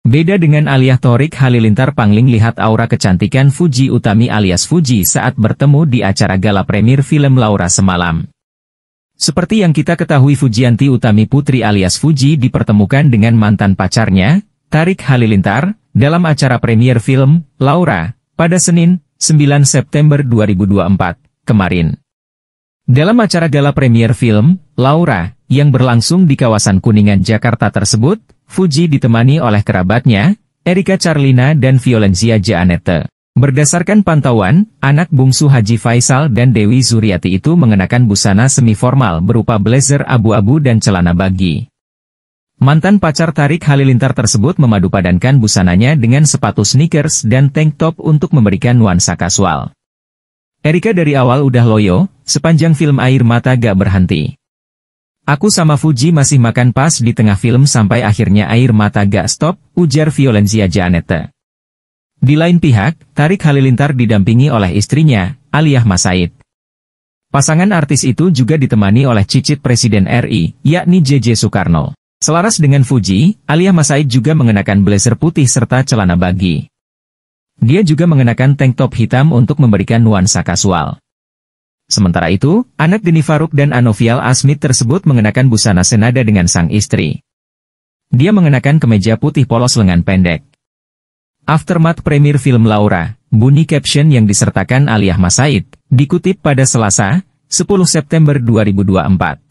Beda dengan alias Torik Halilintar Pangling lihat aura kecantikan Fuji Utami alias Fuji saat bertemu di acara gala premier film Laura semalam. Seperti yang kita ketahui Fujianti Utami Putri alias Fuji dipertemukan dengan mantan pacarnya, Tarik Halilintar, dalam acara premier film, Laura, pada Senin, 9 September 2024, kemarin. Dalam acara gala premier film, Laura, yang berlangsung di kawasan Kuningan Jakarta tersebut, Fuji ditemani oleh kerabatnya, Erika Charlina dan Violencia Janette. Berdasarkan pantauan, anak bungsu Haji Faisal dan Dewi Zuriati itu mengenakan busana semi-formal berupa blazer abu-abu dan celana bagi. Mantan pacar Tarik Halilintar tersebut memadupadankan busananya dengan sepatu sneakers dan tank top untuk memberikan nuansa kasual. Erika dari awal udah loyo, sepanjang film Air Mata Gak Berhenti. Aku sama Fuji masih makan pas di tengah film sampai akhirnya air mata gak stop, ujar Violencia Janeta. Di lain pihak, Tarik Halilintar didampingi oleh istrinya, Aliyah Masaid. Pasangan artis itu juga ditemani oleh cicit Presiden RI, yakni JJ Soekarno. Selaras dengan Fuji, Aliyah Masaid juga mengenakan blazer putih serta celana bagi. Dia juga mengenakan tank top hitam untuk memberikan nuansa kasual. Sementara itu, anak Deni Faruk dan Anovial Asmit tersebut mengenakan busana senada dengan sang istri. Dia mengenakan kemeja putih polos lengan pendek. Aftermath premier film Laura, bunyi caption yang disertakan Aliyah Masaid, dikutip pada Selasa, 10 September 2024.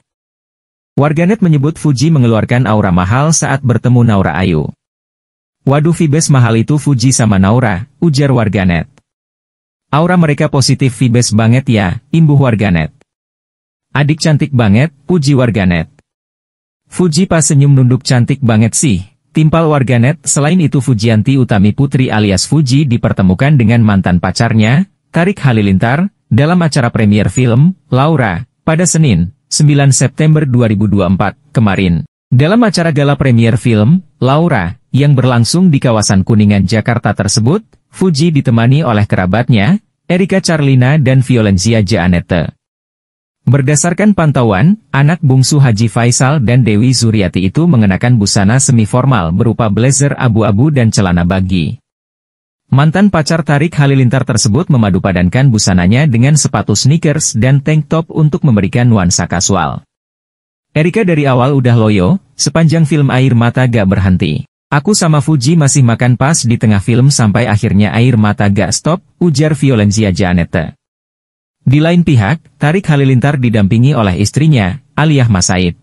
Warganet menyebut Fuji mengeluarkan aura mahal saat bertemu Naura Ayu. Waduh Vibes mahal itu Fuji sama Naura, ujar warganet. Aura mereka positif vibes banget ya, imbuh warganet. Adik cantik banget, puji warganet. Fuji pas senyum nunduk cantik banget sih, timpal warganet. Selain itu Fujianti Utami Putri alias Fuji dipertemukan dengan mantan pacarnya, Tarik Halilintar, dalam acara premier film, Laura, pada Senin, 9 September 2024, kemarin. Dalam acara gala premier film, Laura, yang berlangsung di kawasan Kuningan Jakarta tersebut, Fuji ditemani oleh kerabatnya, Erika Charlina dan Violencia Jeanette. Berdasarkan pantauan, anak bungsu Haji Faisal dan Dewi Zuriati itu mengenakan busana semi-formal berupa blazer abu-abu dan celana bagi. Mantan pacar Tarik Halilintar tersebut memadupadankan busananya dengan sepatu sneakers dan tank top untuk memberikan nuansa kasual. Erika dari awal udah loyo, sepanjang film Air Mata gak berhenti. Aku sama Fuji masih makan pas di tengah film sampai akhirnya air mata gak stop, ujar Violencia Janete. Di lain pihak, Tarik Halilintar didampingi oleh istrinya, Aliyah Masaid.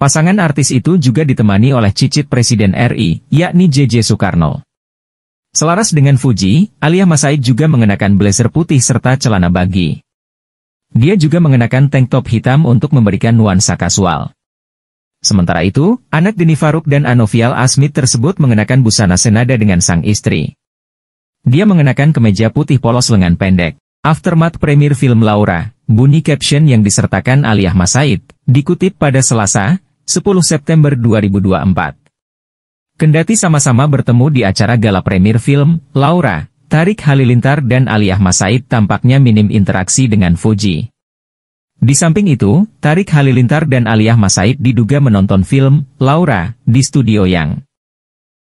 Pasangan artis itu juga ditemani oleh cicit Presiden RI, yakni JJ Soekarno. Selaras dengan Fuji, Aliyah Masaid juga mengenakan blazer putih serta celana bagi. Dia juga mengenakan tank top hitam untuk memberikan nuansa kasual. Sementara itu, anak Dini Faruk dan Anovial Asmit tersebut mengenakan busana senada dengan sang istri. Dia mengenakan kemeja putih polos lengan pendek. Aftermath premier film Laura, bunyi caption yang disertakan Aliyah Masaid, dikutip pada Selasa, 10 September 2024. Kendati sama-sama bertemu di acara gala premier film, Laura, Tarik Halilintar dan Aliyah Masaid tampaknya minim interaksi dengan Fuji. Di samping itu, Tarik Halilintar dan Aliyah Masaid diduga menonton film Laura di studio yang